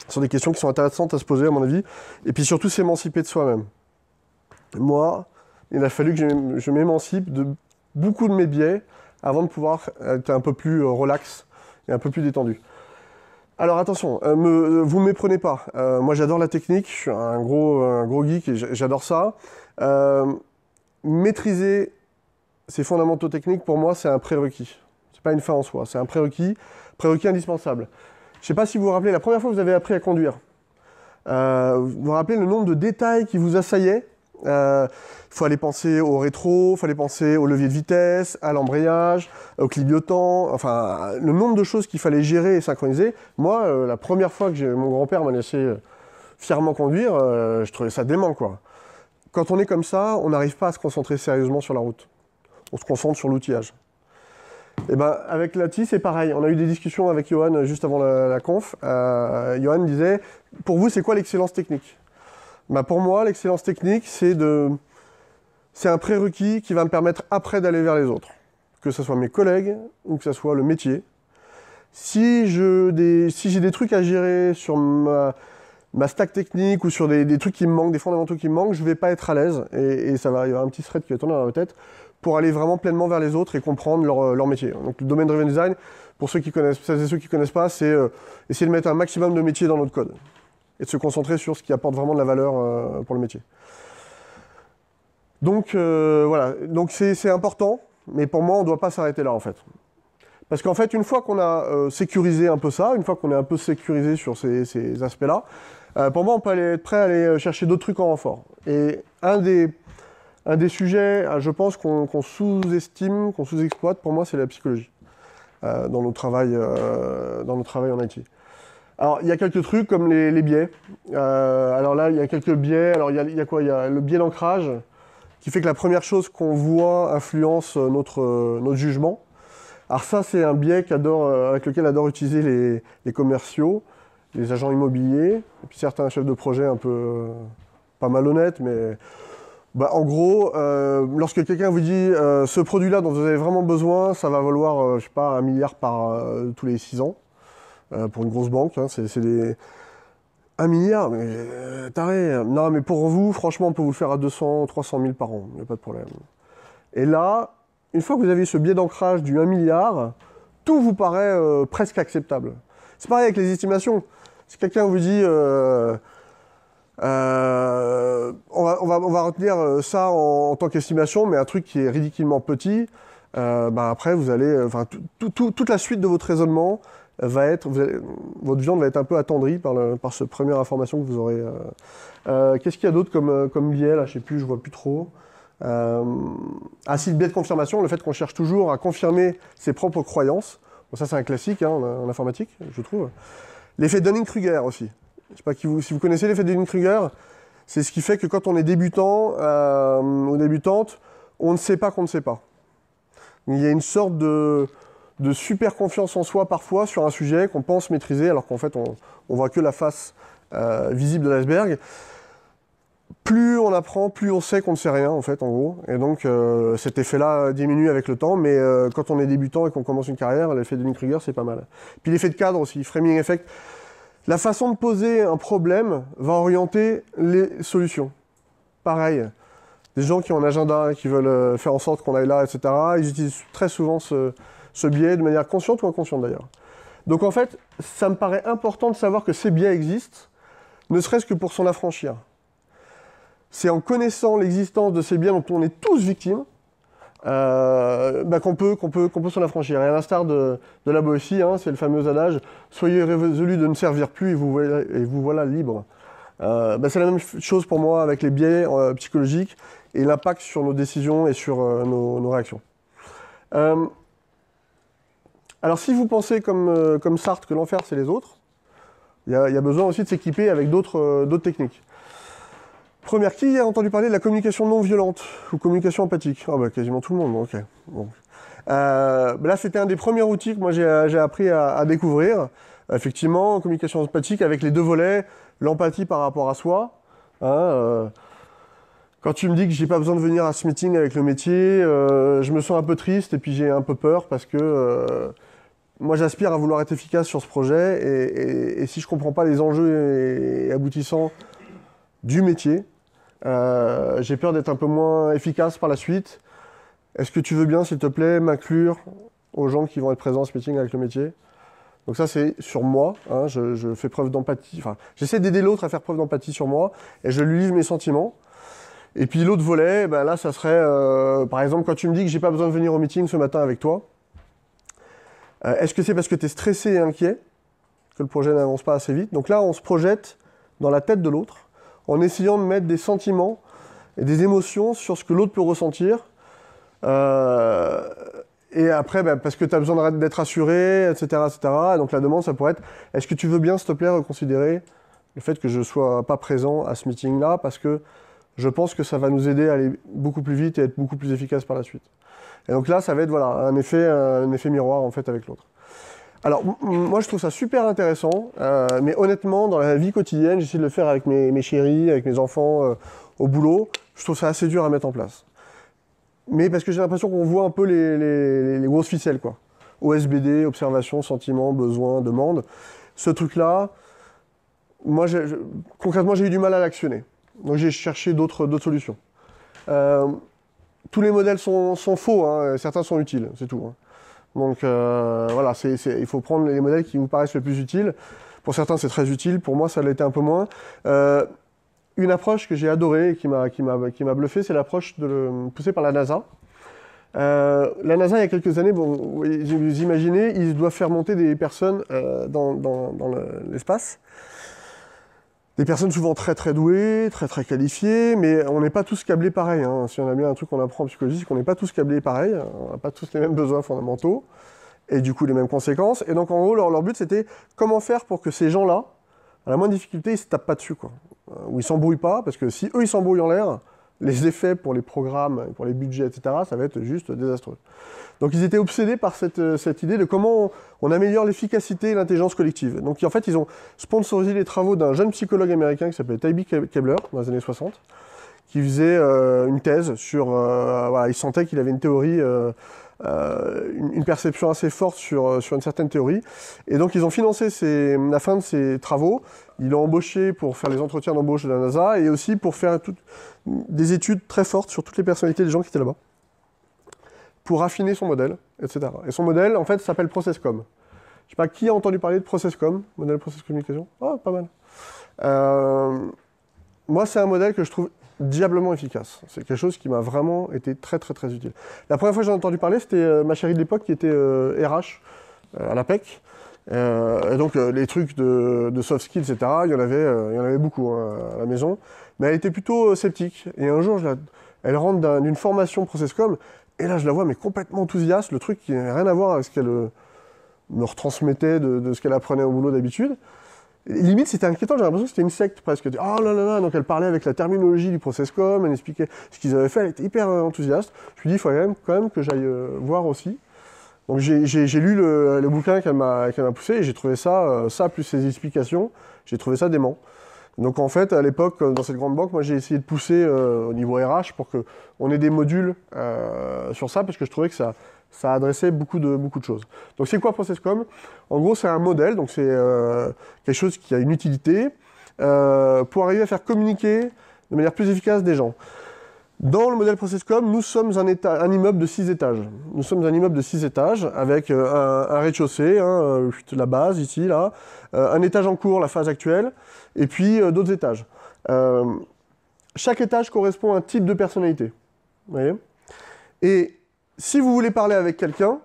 Ce sont des questions qui sont intéressantes à se poser, à mon avis. Et puis surtout, s'émanciper de soi-même. Moi, il a fallu que je m'émancipe de beaucoup de mes biais avant de pouvoir être un peu plus euh, relax et un peu plus détendu. Alors attention, euh, euh, vous ne méprenez pas. moi j'adore la technique, je suis un gros, geek et j'adore ça. maîtriser ces fondamentaux techniques, pour moi, c'est un prérequis. C'est pas une fin en soi, c'est un prérequis, prérequis indispensable. Je ne sais pas si vous vous rappelez, la première fois que vous avez appris à conduire, euh, vous vous rappelez le nombre de détails qui vous assaillaient il euh, fallait penser au rétro, il fallait penser au levier de vitesse, à l'embrayage, au clignotant, enfin le nombre de choses qu'il fallait gérer et synchroniser. Moi, euh, la première fois que mon grand-père m'a laissé fièrement conduire, je trouvais ça dément quoi. Quand on est comme ça, on n'arrive pas à se concentrer sérieusement sur la route. On se concentre sur l'outillage. Et eh ben, avec Lati, c'est pareil. On a eu des discussions avec Johan euh, juste avant la, conf. Euh, Johan disait Pour vous, c'est quoi l'excellence technique bah, Pour moi, l'excellence technique, c'est C'est un prérequis qui va me permettre après d'aller vers les autres, que ce soit mes collègues ou que ce soit le métier. Si j'ai des, trucs à gérer sur ma, stack technique ou sur des, trucs qui me manquent, des fondamentaux qui me manquent, je ne vais pas être à l'aise et, ça va, il y avoir un petit thread qui va tourner dans ma tête pour aller vraiment pleinement vers les autres et comprendre euh, leur, métier. Donc le domaine driven design, pour ceux qui connaissent, et ceux qui connaissent pas, c'est euh, essayer de mettre un maximum de métiers dans notre code et de se concentrer sur ce qui apporte vraiment de la valeur euh, pour le métier. Donc voilà, donc c'est important, mais pour moi on ne doit pas s'arrêter là en fait. Parce qu'en fait, une fois qu'on a sécurisé un peu ça, une fois qu'on est un peu sécurisé sur ces, aspects-là, pour moi on peut aller être prêt à aller chercher d'autres trucs en renfort. Et un des un des sujets, euh, je pense, qu'on sous-estime, qu'on sous-exploite, pour moi, c'est la psychologie euh, dans, nos travail, euh, dans travail en IT. Alors, il y a quelques trucs comme les, biais. alors là, il y a quelques biais. Alors, il y a, quoi Il y a le biais d'ancrage, qui fait que la première chose qu'on voit influence notre, notre jugement. Alors ça, c'est un biais avec lequel adorent utiliser les, les, commerciaux, les agents immobiliers, et puis certains chefs de projet un peu pas malhonnêtes, mais bah, en gros, euh, lorsque quelqu'un vous dit euh, ce produit-là dont vous avez vraiment besoin, ça va valoir, je euh, je sais pas, un milliard par tous les six ans pour une grosse banque. Hein, c'est des un milliard, mais taré. Non, mais pour vous, franchement, on peut vous le faire à 200, 300 000 par an, il n'y a pas de problème. Et là, une fois que vous avez ce biais d'ancrage du 1 milliard, tout vous paraît presque acceptable. C'est pareil avec les estimations. Si quelqu'un vous dit euh, on, va, on, va, on, va, retenir euh, ça en, tant qu'estimation, mais un truc qui est ridiculement petit. Euh, bah, après, vous allez, euh, enfin, toute la suite de votre raisonnement va être, vous votre viande va être un peu attendrie par, le, par ce première information que vous aurez. Euh. Qu'est-ce qu'il y a d'autre comme, comme biais là Je sais plus, je vois plus trop. Euh, ah biais de confirmation, le fait qu'on cherche toujours à confirmer ses propres croyances. ça, c'est un classique hein, en, en, informatique, je trouve. L'effet Dunning-Kruger aussi. Je sais pas qui vous, si vous connaissez l'effet Dunning-Kruger, c'est ce qui fait que quand on est débutant euh, ou débutante, on ne sait pas qu'on ne sait pas. Il y a une sorte de, super confiance en soi parfois sur un sujet qu'on pense maîtriser alors qu'en fait on, ne voit que la face euh, visible de l'iceberg. Plus on apprend, plus on sait qu'on ne sait rien en fait en gros. Et donc euh, cet effet-là diminue avec le temps, mais quand on est débutant et qu'on commence une carrière, l'effet de Kruger c'est pas mal. Puis l'effet de cadre aussi, framing effect. La façon de poser un problème va orienter les solutions. Pareil, des gens qui ont un agenda, qui veulent euh, faire en sorte qu'on aille là, etc., ils utilisent très souvent ce, ce biais de manière consciente ou inconsciente d'ailleurs. Donc en fait, ça me paraît important de savoir que ces biais existent, ne serait-ce que pour s'en affranchir. C'est en connaissant l'existence de ces biais dont on est tous victimes euh, bah, qu'on peut, peut, s'en affranchir. Et à l'instar de, la Boétie, hein, c'est le fameux adage soyez résolus de ne servir plus et vous, voilà, et libre. Euh, bah, c'est la même chose pour moi avec les biais euh, psychologiques et l'impact sur nos décisions et sur nos, réactions. alors si vous pensez comme, comme Sartre que l'enfer c'est les autres, il y, y, a besoin aussi de s'équiper avec d'autres techniques. Première, qui a entendu parler de la communication non violente ou communication empathique Ah bah quasiment tout le monde, ok. Euh, là, c'était un des premiers outils que moi j'ai appris à, découvrir. Effectivement, communication empathique avec les deux volets, l'empathie par rapport à soi. Hein, euh. quand tu me dis que je j'ai pas besoin de venir à ce meeting avec le métier, euh, je me sens un peu triste et puis j'ai un peu peur parce que moi j'aspire à vouloir être efficace sur ce projet et, si je comprends pas les enjeux aboutissants du métier, euh, j'ai peur d'être un peu moins efficace par la suite. Est-ce que tu veux bien, s'il te plaît, m'inclure aux gens qui vont être présents à ce meeting avec le métier Donc ça, c'est sur moi. Hein. je, fais preuve d'empathie. j'essaie d'aider l'autre à faire preuve d'empathie sur moi et je lui livre mes sentiments. Et puis l'autre volet, ben là, ça serait, euh, par exemple, quand tu me dis que j'ai pas besoin de venir au meeting ce matin avec toi, euh, est-ce que c'est parce que tu es stressé et inquiet que le projet n'avance pas assez vite Donc là, on se projette dans la tête de l'autre en essayant de mettre des sentiments et des émotions sur ce que l'autre peut ressentir. Euh, et après, bah, parce que tu as besoin d'être assuré, etc., etc. donc la demande, ça pourrait être est-ce que tu veux bien, s'il te plaît, reconsidérer le fait que je ne sois pas présent à ce meeting-là Parce que je pense que ça va nous aider à aller beaucoup plus vite et être beaucoup plus efficace par la suite. Et donc là, ça va être voilà, un, effet, un effet miroir en fait avec l'autre. Alors, moi, je trouve ça super intéressant, euh, mais honnêtement, dans la vie quotidienne, j'essaie de le faire avec mes, mes chéris, avec mes enfants, euh, au boulot. Je trouve ça assez dur à mettre en place. Mais parce que j'ai l'impression qu'on voit un peu les, grosses ficelles, quoi. OSBD, observation, sentiment, besoin, demande. Ce truc-là, moi, concrètement, j'ai eu du mal à l'actionner. Donc, j'ai cherché d'autres solutions. Euh, tous les modèles sont, faux, hein. certains sont utiles, c'est tout. Hein. Donc euh, voilà, il faut prendre les modèles qui vous paraissent le plus utiles. Pour certains, c'est très utile. Pour moi, ça l'était un peu moins. Euh, une approche que j'ai adorée et qui m'a bluffé, c'est l'approche poussée par la NASA. Euh, la NASA, il y a quelques années, bon, vous imaginez, ils doivent faire monter des personnes dans, l'espace des personnes souvent très très douées, très très qualifiées, mais on n'est pas tous câblés pareil. Hein. Si on a bien un truc qu'on apprend en psychologie, c'est qu'on n'est pas tous câblés pareil, hein. on n'a pas tous les mêmes besoins fondamentaux, et du coup les mêmes conséquences. Et donc en gros, leur, leur but c'était comment faire pour que ces gens-là, à la moindre difficulté, ils se tapent pas dessus, quoi. Euh, ou ils s'embrouillent pas, parce que si eux ils s'embrouillent en l'air, les effets pour les programmes, pour les budgets, etc., ça va être juste désastreux. Donc ils étaient obsédés par cette, euh, idée de comment on, améliore l'efficacité et l'intelligence collective. Donc en fait, ils ont sponsorisé les travaux d'un jeune psychologue américain qui s'appelait Tybee Kebler dans les années 60, qui faisait euh, une thèse sur... Euh, voilà, il sentait qu'il avait une théorie... Euh, une, perception assez forte sur, euh, sur une certaine théorie. Et donc ils ont financé la fin de ces travaux. Ils l'ont embauché pour faire les entretiens d'embauche de la NASA et aussi pour faire des études très fortes sur toutes les personnalités des gens qui étaient là-bas. Pour affiner son modèle, etc. Et son modèle, en fait, s'appelle ProcessCom. Je sais pas qui a entendu parler de ProcessCom, modèle Process Communication. Oh, pas mal. Euh, moi, c'est un modèle que je trouve diablement efficace. C'est quelque chose qui m'a vraiment été très très très utile. La première fois que j'en ai entendu parler, c'était euh, ma chérie de l'époque qui était RH euh, euh, à l'APEC. et donc les trucs de, soft skills, etc., il y en avait, il y en avait beaucoup hein, à la maison. Mais elle était plutôt sceptique. Et un jour, elle rentre d'une formation formation Processcom, et là je la vois mais complètement enthousiaste, le truc qui n'avait rien à voir avec ce qu'elle me retransmettait de ce qu'elle apprenait au boulot d'habitude limite c'était inquiétant, j'ai l'impression que c'était une secte presque. Oh là là là, donc elle parlait avec la terminologie du process com, elle expliquait ce qu'ils avaient fait, elle était hyper euh, enthousiaste. Je lui dis dit, il faut quand même, que j'aille euh, voir aussi. Donc j'ai lu le, bouquin qu'elle m'a poussé et j'ai trouvé ça, euh, ça plus ses explications, j'ai trouvé ça dément. Donc en fait, à l'époque, dans cette grande banque, moi j'ai essayé de pousser au niveau RH pour qu'on ait des modules sur ça, parce que je trouvais que ça, ça adressait beaucoup de, beaucoup de choses. Donc c'est quoi ProcessCom En gros, c'est un modèle, donc c'est euh, quelque chose qui a une utilité euh, pour arriver à faire communiquer de manière plus efficace des gens. Dans le modèle ProcessCom, nous sommes un, immeuble de six étages. Nous sommes un immeuble de six étages avec euh, un, rez-de-chaussée, hein, la base ici, là, un étage en cours, la phase actuelle, et puis d'autres étages. chaque étage correspond à un type de personnalité. Vous voyez et si vous voulez parler avec quelqu'un,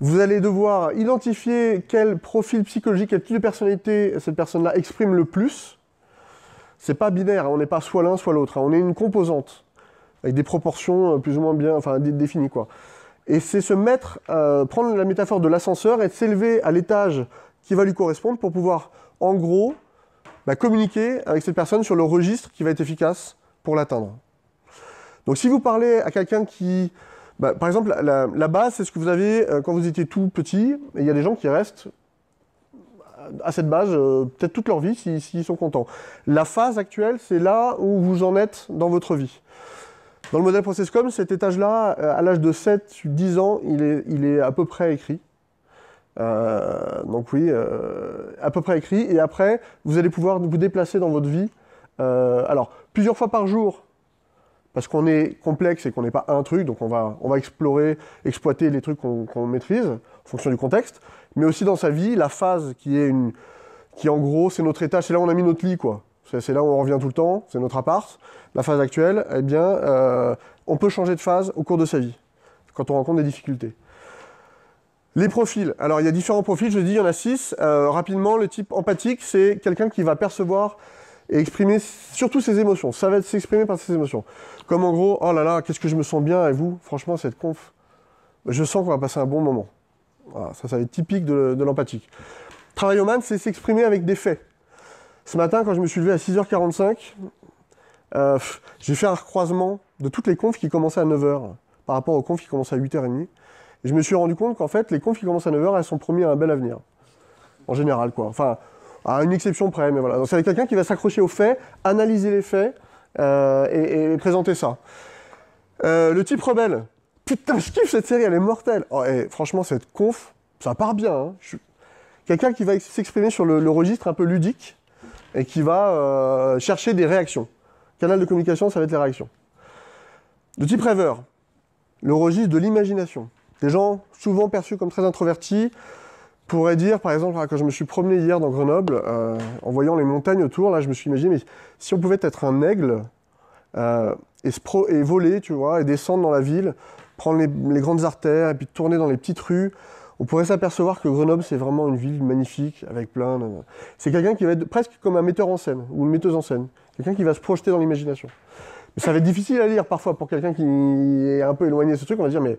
vous allez devoir identifier quel profil psychologique, quel type de personnalité cette personne-là exprime le plus. C'est pas binaire, hein. on n'est pas soit l'un, soit l'autre. Hein. on est une composante, avec des proportions euh, plus ou moins bien, enfin, définies, quoi. Et c'est se mettre, prendre la métaphore de l'ascenseur et s'élever à l'étage qui va lui correspondre pour pouvoir, en gros, bah, communiquer avec cette personne sur le registre qui va être efficace pour l'atteindre. Donc si vous parlez à quelqu'un qui... Bah, par exemple, la, base, c'est ce que vous avez euh, quand vous étiez tout petit, et il y a des gens qui restent à cette base euh, peut-être toute leur vie s'ils sont contents. La phase actuelle, c'est là où vous en êtes dans votre vie. Dans le modèle ProcessCom, cet étage-là, euh, à l'âge de 7-10 ans, il est, à peu près écrit. donc oui, à peu près écrit. Et après, vous allez pouvoir vous déplacer dans votre vie. alors, plusieurs fois par jour, parce qu'on est complexe et qu'on n'est pas un truc, donc on va, on va explorer, exploiter les trucs qu'on maîtrise, en fonction du contexte, mais aussi dans sa vie, la phase qui est une, qui en gros, c'est notre état c'est là où on a mis notre lit, quoi. C'est là où on revient tout le temps, c'est notre appart. La phase actuelle, eh bien, euh, on peut changer de phase au cours de sa vie, quand on rencontre des difficultés. Les profils. Alors, il y a différents profils, je dis, il y en a six. Euh, rapidement, le type empathique, c'est quelqu'un qui va percevoir et exprimer surtout ses émotions. Ça va être s'exprimer par ses émotions. Comme en gros, oh là là, qu'est-ce que je me sens bien, et vous, franchement, cette conf, je sens qu'on va passer un bon moment. ça, ça va être typique de, de l'empathique. Travail man, c'est s'exprimer avec des faits. Ce matin, quand je me suis levé à 6h45, euh, j'ai fait un recroisement de toutes les confs qui commençaient à 9h par rapport aux confs qui commençaient à 8h30. Et je me suis rendu compte qu'en fait, les confs qui commencent à 9h, elles sont promis à un bel avenir. En général, quoi. Enfin, à une exception près, mais voilà. Donc c'est quelqu'un qui va s'accrocher aux faits, analyser les faits euh, et, présenter ça. Euh, le type rebelle. Putain, je kiffe cette série, elle est mortelle. Oh, et eh, franchement, cette conf, ça part bien. Hein. Quelqu'un qui va s'exprimer sur le, registre un peu ludique et qui va euh, chercher des réactions. Canal de communication, ça va être les réactions. Le type rêveur. Le registre de l'imagination. Des gens souvent perçus comme très introvertis, pourrait dire, par exemple, hein, quand je me suis promené hier dans Grenoble, euh, en voyant les montagnes autour, là, je me suis imaginé, mais si on pouvait être un aigle euh, et, voler, tu vois, et descendre dans la ville, prendre les, grandes artères et puis tourner dans les petites rues, on pourrait s'apercevoir que Grenoble, c'est vraiment une ville magnifique, avec plein de... C'est quelqu'un qui va être presque comme un metteur en scène, ou une metteuse en scène. Quelqu'un qui va se projeter dans l'imagination. Mais ça va être difficile à lire parfois pour quelqu'un qui est un peu éloigné de ce truc, on va dire, mais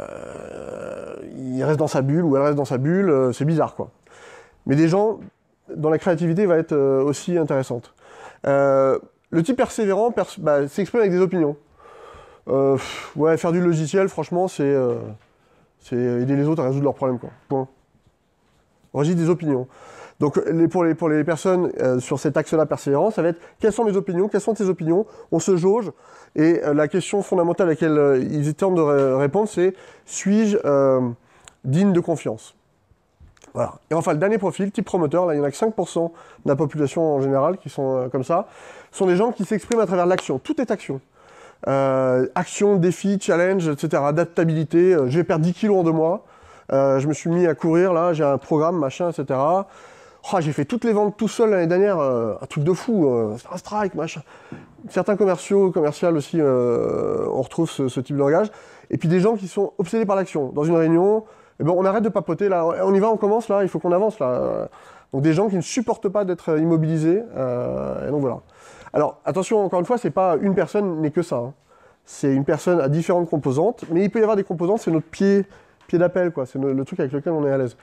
euh, il reste dans sa bulle ou elle reste dans sa bulle, euh, c'est bizarre quoi. Mais des gens dont la créativité va être euh, aussi intéressante. le type persévérant bah, s'exprime avec des opinions. ouais, faire du logiciel, franchement, c'est aider les autres à résoudre leurs problèmes quoi. Point. Registre des opinions. Donc pour, les, personnes euh, sur cet axe-là persévérant, ça va être quelles sont mes opinions, quelles sont tes opinions, on se jauge. Et euh, la question fondamentale à laquelle euh, ils tentent de répondre, c'est suis-je digne de confiance voilà. Et enfin, le dernier profil, type promoteur, là, il n'y en a que 5% de la population en général qui sont comme ça, sont des gens qui s'expriment à travers l'action. Tout est action. action, défi, challenge, etc. Adaptabilité. je vais perdre 10 kilos en deux mois. je me suis mis à courir, là, j'ai un programme, machin, etc. Oh, j'ai fait toutes les ventes tout seul l'année dernière, euh, un truc de fou, euh, un strike, machin. Certains commerciaux, commerciales aussi, euh, on retrouve ce, type de langage. Et puis des gens qui sont obsédés par l'action. Dans une réunion, eh ben, on arrête de papoter, là, on y va, on commence, là, il faut qu'on avance, là. Donc des gens qui ne supportent pas d'être immobilisés. Euh, et donc voilà. Alors attention, encore une fois, c'est pas une personne n'est que ça. Hein. C'est une personne à différentes composantes, mais il peut y avoir des composantes, c'est notre pied, pied d'appel, quoi. C'est le truc avec lequel on est à l'aise.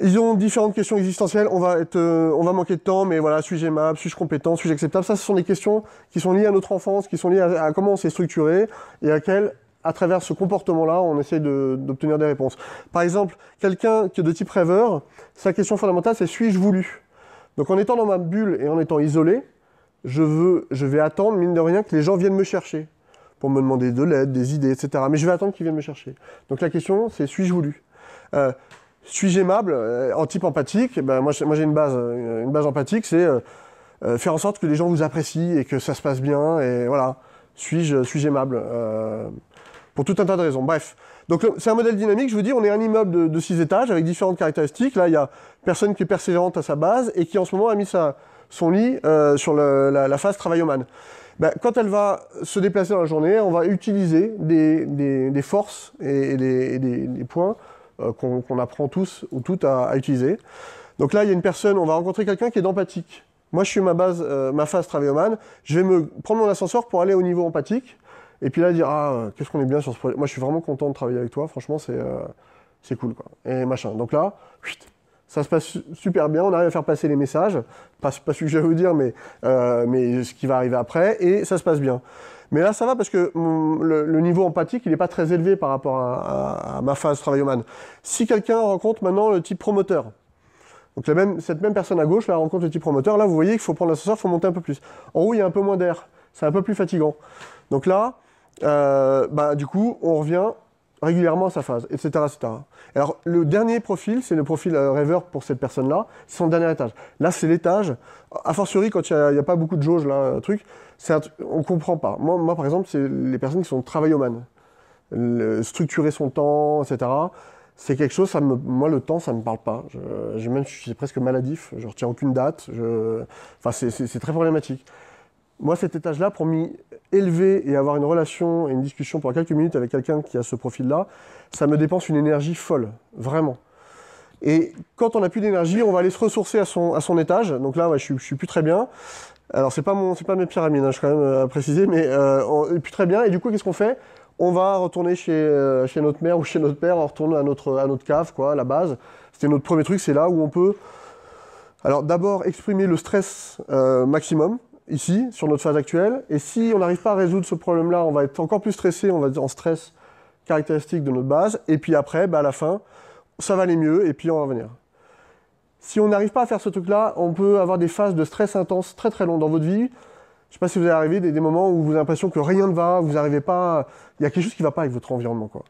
Ils ont différentes questions existentielles. Euh, on va manquer de temps, mais voilà, suis-je aimable, suis-je compétent, suis-je acceptable Ça, ce sont des questions qui sont liées à notre enfance, qui sont liées à, comment on s'est structuré et à quel, à travers ce comportement-là, on essaye d'obtenir des réponses. Par exemple, quelqu'un qui est de type rêveur, sa question fondamentale, c'est suis-je voulu Donc, en étant dans ma bulle et en étant isolé, je vais attendre mine de rien que les gens viennent me chercher pour me demander de l'aide, des idées, etc. Mais je vais attendre qu'ils viennent me chercher. Donc, la question, c'est suis-je voulu euh, suis-je aimable euh, En type empathique, eh ben, moi, moi j'ai une base, euh, une base empathique, c'est euh, euh, faire en sorte que les gens vous apprécient et que ça se passe bien. Et voilà, suis-je suis aimable Pour tout un tas de raisons. Bref. Donc c'est un modèle dynamique, je vous dis, on est un immeuble de six étages avec différentes caractéristiques. Là, il y a personne qui est persévérante à sa base et qui en ce moment a mis sa, son lit sur le, la, la, phase travail man. Ben, quand elle va se déplacer dans la journée, on va utiliser des, des, des forces et, des, et des, points euh, qu'on apprend tous ou toutes à, utiliser. Donc là, il y a une personne, on va rencontrer quelqu'un qui est empathique. Moi, je suis ma base, euh, ma phase travaillomane. Je vais me prendre mon ascenseur pour aller au niveau empathique. Et puis là, dire Ah, euh, qu'est-ce qu'on est bien sur ce projet. Moi, je suis vraiment content de travailler avec toi. Franchement, c'est cool. Quoi. Et machin. Donc là, ça se passe super bien. On arrive à faire passer les messages. Pas, pas ce que je vais vous dire, mais, mais ce qui va arriver après. Et ça se passe bien. Mais là, ça va parce que hum, le, niveau empathique, il n'est pas très élevé par rapport à, ma phase travaillomane. Si quelqu'un rencontre maintenant le type promoteur, donc même, cette même personne à gauche, rencontre le type promoteur, là, vous voyez qu'il faut prendre l'ascenseur, il faut monter un peu plus. En haut, il y a un peu moins d'air, c'est un peu plus fatigant. Donc là, euh, bah, du coup, on revient régulièrement à sa phase, etc. Alors, le dernier profil, c'est le profil euh, rêveur pour cette personne-là, c'est son dernier étage. Là, c'est l'étage. A fortiori, quand il n'y a, a, pas beaucoup de jauge, là, euh, truc, on on comprend pas. Moi, par exemple, c'est les personnes qui sont travaillomanes. structurer son temps, etc. C'est quelque chose, moi, le temps, ça ne me parle pas. Je, même, je suis presque maladif. Je retiens aucune date. c'est très problématique. Moi, cet étage-là, pour m'y élever et avoir une relation et une discussion pour quelques minutes avec quelqu'un qui a ce profil-là, ça me dépense une énergie folle, vraiment. Et quand on n'a plus d'énergie, on va aller se ressourcer à son, étage. Donc là, je, ne je suis plus très bien. Alors c'est pas mon, c'est pas mes pyramides, hein, je suis quand même euh, à préciser, mais euh, très bien. Et du coup, qu'est-ce qu'on fait on va retourner euh, chez, notre mère ou chez notre père, on retourne à notre, à notre cave, quoi, à la base. C'était notre premier truc, c'est là où on peut, alors d'abord exprimer le stress maximum, ici, sur notre phase actuelle, et si on n'arrive pas à résoudre ce problème-là, on va être encore plus stressé, on va être en stress caractéristique de notre base, et puis après, bah, à la fin, ça va aller mieux, et puis on va revenir. Si on n'arrive pas à faire ce truc-là, on peut avoir des phases de stress intense très très longues dans votre vie. Je ne sais pas si vous allez arriver des, moments où vous avez l'impression que rien ne va, vous n'arrivez pas, il y a quelque chose qui ne va pas avec votre environnement. Quoi.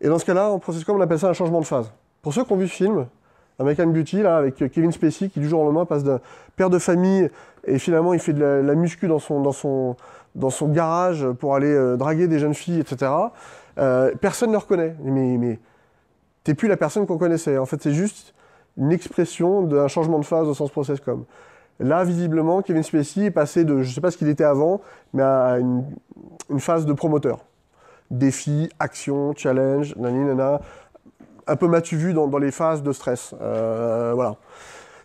Et dans ce cas-là, on procède comme on appelle ça un changement de phase. Pour ceux qui ont vu ce film, American Beauty, là, avec euh, Kevin Spacey, qui du jour au lendemain passe d'un père de famille et finalement il fait de la, muscu dans son, dans, son, dans son, garage pour aller euh, draguer des jeunes filles, etc. Euh, personne ne le reconnaît. Mais, tu n'es plus la personne qu'on connaissait. En fait, c'est juste une expression d'un changement de phase au sens process-com. Là, visiblement, Kevin Spacey est passé de, je ne sais pas ce qu'il était avant, mais à une, phase de promoteur. Défi, action, challenge, naninana. Un peu m'as-tu vu dans, les phases de stress. Euh, voilà.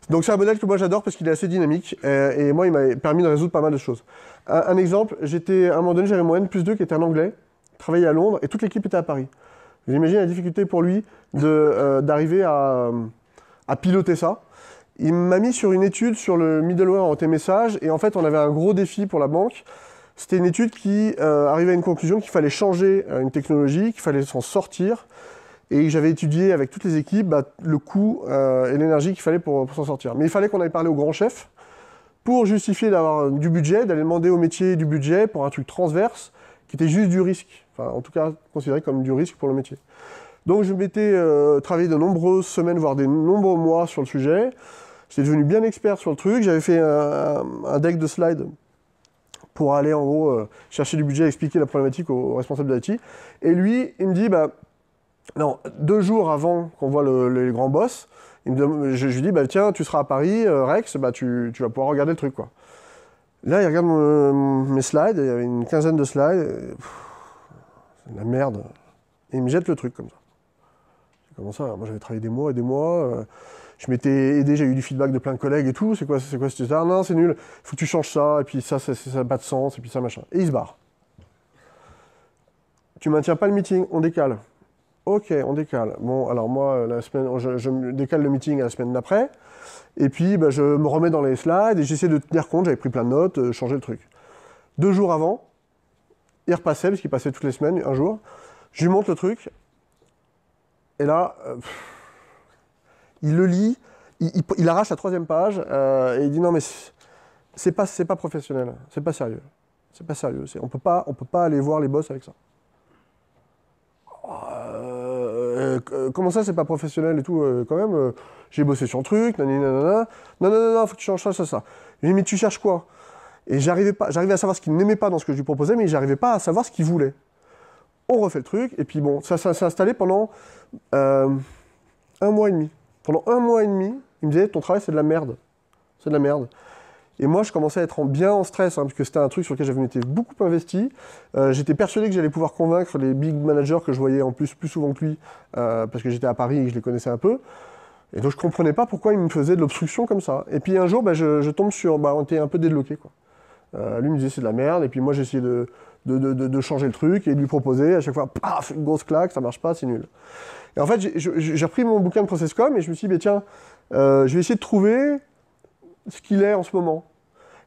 Donc c'est un modèle que moi j'adore parce qu'il est assez dynamique et moi il m'a permis de résoudre pas mal de choses. Un, exemple, j'étais à un moment donné j'avais mon plus 2 qui était un anglais, travaillait à Londres et toute l'équipe était à Paris. J'imagine la difficulté pour lui euh, d'arriver à à piloter ça. Il m'a mis sur une étude sur le middleware en message et en fait on avait un gros défi pour la banque. C'était une étude qui euh, arrivait à une conclusion qu'il fallait changer euh, une technologie, qu'il fallait s'en sortir et j'avais étudié avec toutes les équipes bah, le coût euh, et l'énergie qu'il fallait pour, s'en sortir. Mais il fallait qu'on aille parler au grand chef pour justifier d'avoir du budget, d'aller demander au métier du budget pour un truc transverse qui était juste du risque, en tout cas considéré comme du risque pour le métier. Donc je m'étais euh, travaillé de nombreuses semaines, voire des nombreux mois sur le sujet. J'étais devenu bien expert sur le truc. J'avais fait un, deck de slides pour aller en gros euh, chercher du budget, expliquer la problématique aux responsables de Et lui, il me dit, bah, non, deux jours avant qu'on voit le, grand grands boss, je, lui dis, bah, tiens, tu seras à Paris, euh, Rex, bah, tu, vas pouvoir regarder le truc. Quoi. Là, il regarde mes slides, il y avait une quinzaine de slides. C'est de la merde. Et il me jette le truc comme ça. Comment ça, moi j'avais travaillé des mois et des mois. Euh, je m'étais aidé, j'ai eu du feedback de plein de collègues et tout. C'est quoi, c'est quoi Ah non, c'est nul. Faut que tu changes ça. Et puis ça, ça, ça, pas de sens. Et puis ça, machin. Et il se barre. Tu maintiens pas le meeting, on décale. Ok, on décale. Bon, alors moi, euh, la semaine, je, décale le meeting à la semaine d'après. Et puis, bah, je me remets dans les slides et j'essaie de tenir compte. J'avais pris plein de notes, euh, changer le truc. Deux jours avant, il repassait, parce qu'il passait toutes les semaines, un jour. Je lui montre le truc. Et là, euh, il le lit, il, arrache la troisième page euh, et il dit non mais c'est pas c'est pas professionnel, c'est pas sérieux, c'est pas sérieux, on peut pas on peut pas aller voir les boss avec ça. Euh, comment ça c'est pas professionnel et tout quand même J'ai bossé sur un truc, nanana. Non non non non, faut que tu changes ça ça ça. dit mais tu cherches quoi Et j'arrivais pas, j'arrivais à savoir ce qu'il n'aimait pas dans ce que je lui proposais, mais j'arrivais pas à savoir ce qu'il voulait on refait le truc. Et puis bon, ça, s'est installé pendant euh, un mois et demi. Pendant un mois et demi, il me disait ton travail c'est de la merde. C'est de la merde. Et moi, je commençais à être bien en stress, hein, parce que c'était un truc sur lequel j'avais été beaucoup investi. Euh, j'étais persuadé que j'allais pouvoir convaincre les big managers que je voyais en plus plus souvent que lui, euh, parce que j'étais à Paris et que je les connaissais un peu. Et donc, je comprenais pas pourquoi il me faisait de l'obstruction comme ça. Et puis un jour, bah, je, tombe sur, bah, on était un peu débloqué, lui me disait c'est de la merde, et puis moi j'essayais de, de, changer le truc et de lui proposer à chaque fois, paf, une grosse claque, ça marche pas, c'est nul. Et en fait, j'ai repris mon bouquin de ProcessCom et je me suis dit, tiens, euh, je vais essayer de trouver ce qu'il est en ce moment.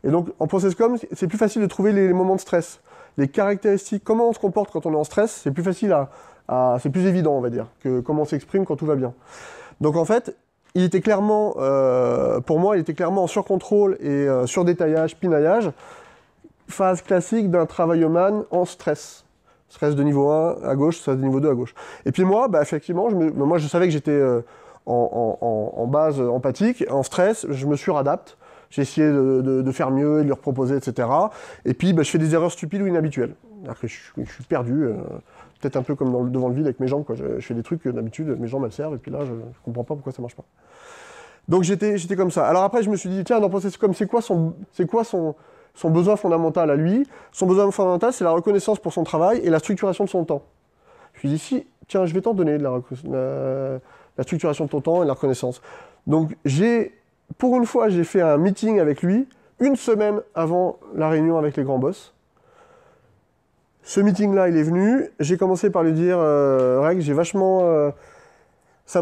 Et donc, en ProcessCom, c'est plus facile de trouver les, moments de stress, les caractéristiques, comment on se comporte quand on est en stress, c'est plus facile à, c'est plus évident, on va dire, que comment on s'exprime quand tout va bien. Donc, en fait, il était clairement, euh, pour moi, il était clairement en surcontrôle et sur euh, surdétaillage, pinaillage, phase classique d'un travaille-man en stress. Stress de niveau 1 à gauche, stress de niveau 2 à gauche. Et puis moi, bah, effectivement, je bah, moi je savais que j'étais euh, en, base empathique, en stress, je me suradapte. J'ai essayé de, faire mieux, de leur proposer etc. Et puis bah, je fais des erreurs stupides ou inhabituelles. je, suis perdu, euh, peut-être un peu comme devant le vide avec mes jambes. Quoi. Je, fais des trucs euh, d'habitude mes jambes me servent, et puis là je, ne comprends pas pourquoi ça marche pas. Donc j'étais comme ça. Alors après je me suis dit, tiens, comme c'est quoi son. C'est quoi son son besoin fondamental à lui, son besoin fondamental, c'est la reconnaissance pour son travail et la structuration de son temps. Je lui dis, tiens, je vais t'en donner la, structuration de ton temps et la reconnaissance. Donc, j'ai, pour une fois, j'ai fait un meeting avec lui une semaine avant la réunion avec les grands boss. Ce meeting-là, il est venu. J'ai commencé par lui dire, euh, Reg, j'ai vachement... Euh, ça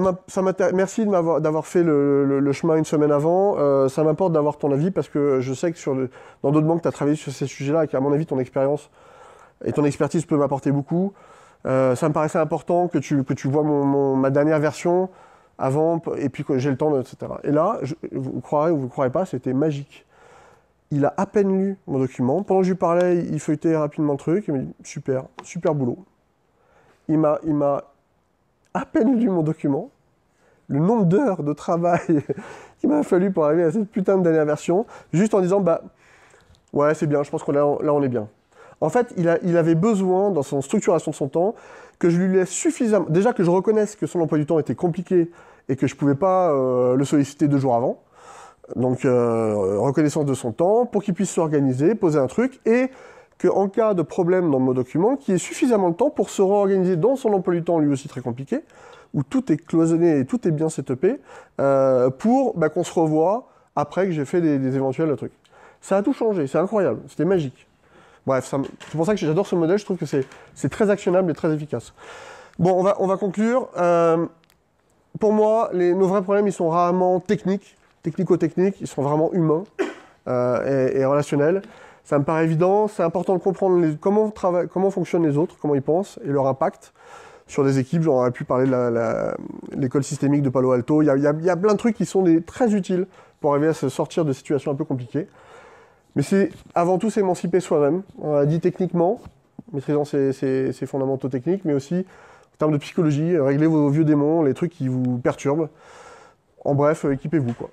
Merci d'avoir fait le, chemin une semaine avant. Euh, ça m'importe d'avoir ton avis parce que je sais que sur le, dans d'autres banques, tu as travaillé sur ces sujets-là et qu'à mon avis, ton expérience et ton expertise peuvent m'apporter beaucoup. Euh, ça me paraissait important que tu, que tu vois mon, ma dernière version avant et puis que j'ai le temps, de, etc. Et là, je, vous croirez ou vous ne croirez pas, c'était magique. Il a à peine lu mon document. Pendant que je lui parlais, il feuilletait rapidement le truc. Il m'a dit Super, super boulot. Il m'a à peine lu mon document, le nombre d'heures de travail qu'il m'a fallu pour arriver à cette putain de dernière version, juste en disant, bah, ouais, c'est bien, je pense qu'on là, on est bien. En fait, il, il, avait besoin, dans son structuration de son temps, que je lui laisse suffisamment. Déjà que je reconnaisse que son emploi du temps était compliqué et que je ne pouvais pas euh, le solliciter deux jours avant. Donc, euh, reconnaissance de son temps pour qu'il puisse s'organiser, poser un truc et qu'en cas de problème dans mon document, qu'il y ait suffisamment de temps pour se réorganiser dans son emploi du temps, lui aussi très compliqué, où tout est cloisonné et tout est bien setupé, euh, pour bah, qu'on se revoie après que j'ai fait des, éventuels trucs. Ça a tout changé, c'est incroyable, c'était magique. Bref, c'est pour ça que j'adore ce modèle, je trouve que c'est très actionnable et très efficace. Bon, on va, conclure. Euh, pour moi, nos vrais problèmes, ils sont rarement techniques, technico-techniques, ils sont vraiment humains euh, et relationnels. Ça me paraît évident, c'est important de comprendre comment, comment fonctionnent les autres, comment ils pensent et leur impact sur des équipes. J'aurais pu parler de l'école systémique de Palo Alto. Il y, a, plein de trucs qui sont très utiles pour arriver à se sortir de situations un peu compliquées. Mais c'est avant tout s'émanciper soi-même. On l'a dit techniquement, maîtrisant ses, ses, fondamentaux techniques, mais aussi en termes de psychologie, euh, régler vos vieux démons, les trucs qui vous perturbent. En bref, euh, équipez-vous quoi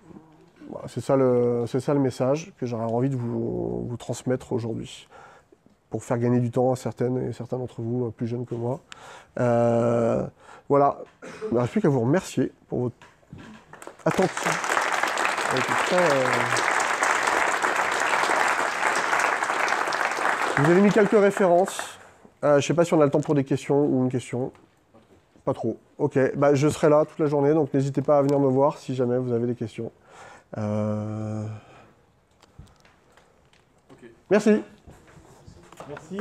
c'est ça, le, message que j'aurais envie de vous, transmettre aujourd'hui pour faire gagner du temps à certaines et certains d'entre vous euh, plus jeunes que moi. Euh, voilà, il ne reste plus qu'à vous remercier pour votre attention. Euh, vous avez mis quelques références. je ne sais pas si on a le temps pour des questions ou une question. Pas trop. Ok, bah, je serai là toute la journée, donc n'hésitez pas à venir me voir si jamais vous avez des questions. Euh... Merci. Merci.